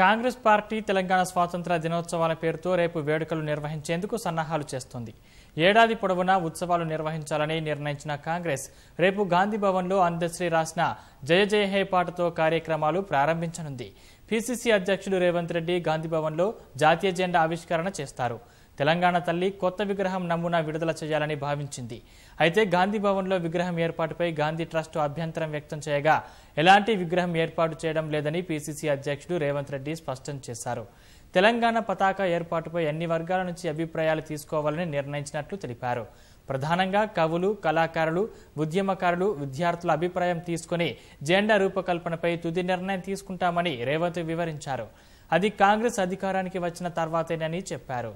Congress party Telangana స్వాతంత్ర దినోత్సవాల పేరుతో రేపు వేడుకలు నిర్వహించేందుకు సన్నాహాలు చేస్తోంది ఏడాది పొడవునా ఉత్సవాలు నిర్వహించాలని నిర్ణయించిన కాంగ్రెస్ రేపు గాంధీభవన్లో అందశ్రీ రాసిన జయ జయ హే పాటతో కార్యక్రమాలు ప్రారంభించనుంది పిసిసి అధ్యక్షుడు రేవంత్ రెడ్డి గాంధీభవన్లో జాతీయ జెండా ఆవిష్కరణ చేస్తారు తెలంగాణ తల్లి కొత్త విగ్రహం నమూనా విడుదల చేయాలని భావించింది అయితే గాంధీ భవన్లో విగ్రహం ఏర్పాటుపై గాంధీ ట్రస్ట్ అభ్యంతరం వ్యక్తం చేయగా ఎలాంటి విగ్రహం ఏర్పాటు చేయడం లేదని పీసీసీ అధ్యక్షుడు రేవంత్ రెడ్డి స్పష్టం చేశారు తెలంగాణ పతాక ఏర్పాటుపై అన్ని వర్గాల నుంచి అభిప్రాయాలు తీసుకోవాలని నిర్ణయించినట్లు తెలిపారు ప్రధానంగా కవులు కళాకారులు ఉద్యమకారులు విద్యార్థుల అభిప్రాయం తీసుకుని జెండా రూపకల్పనపై తుది నిర్ణయం తీసుకుంటామని రేవంత్ వివరించారు అది కాంగ్రెస్ అధికారానికి వచ్చిన తర్వాతేనని చెప్పారు